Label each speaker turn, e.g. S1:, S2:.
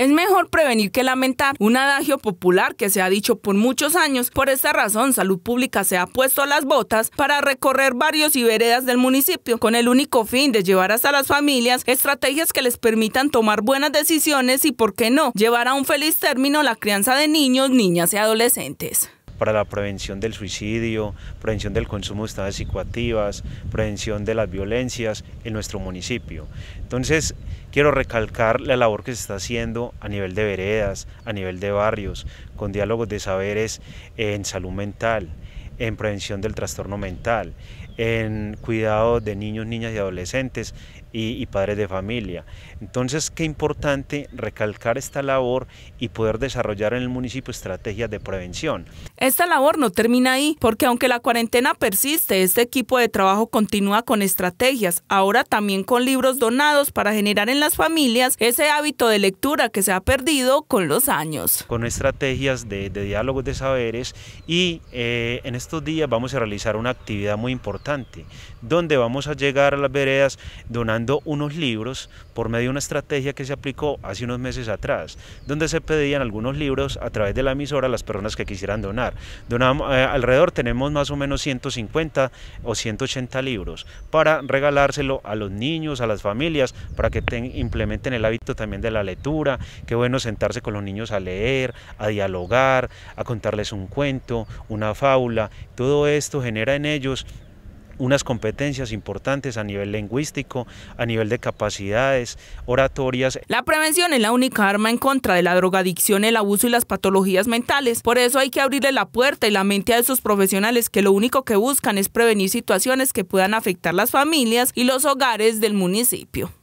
S1: Es mejor prevenir que lamentar, un adagio popular que se ha dicho por muchos años. Por esta razón, Salud Pública se ha puesto las botas para recorrer barrios y veredas del municipio con el único fin de llevar hasta las familias estrategias que les permitan tomar buenas decisiones y, por qué no, llevar a un feliz término la crianza de niños, niñas y adolescentes
S2: para la prevención del suicidio, prevención del consumo de sustancias psicoactivas, prevención de las violencias en nuestro municipio. Entonces, quiero recalcar la labor que se está haciendo a nivel de veredas, a nivel de barrios, con diálogos de saberes en salud mental, en prevención del trastorno mental, en cuidado de niños, niñas y adolescentes y, padres de familia. Entonces, qué importante recalcar esta labor y poder desarrollar en el municipio estrategias de prevención.
S1: Esta labor no termina ahí, porque aunque la cuarentena persiste, este equipo de trabajo continúa con estrategias, ahora también con libros donados para generar en las familias ese hábito de lectura que se ha perdido
S2: con los años. Con estrategias de, diálogos de saberes y eh, en este días vamos a realizar una actividad muy importante, donde vamos a llegar a las veredas donando unos libros por medio de una estrategia que se aplicó hace unos meses atrás, donde se pedían algunos libros a través de la emisora a las personas que quisieran donar. Donamos, eh, alrededor tenemos más o menos 150 o 180 libros para regalárselo a los niños, a las familias, para que implementen el hábito también de la lectura. Qué bueno sentarse con los niños a leer, a dialogar, a contarles un cuento, una fábula todo esto genera en ellos unas competencias importantes a nivel lingüístico, a nivel de capacidades, oratorias.
S1: La prevención es la única arma en contra de la drogadicción, el abuso y las patologías mentales. Por eso hay que abrirle la puerta y la mente a esos profesionales que lo único que buscan es prevenir situaciones que puedan afectar las familias y los hogares del municipio.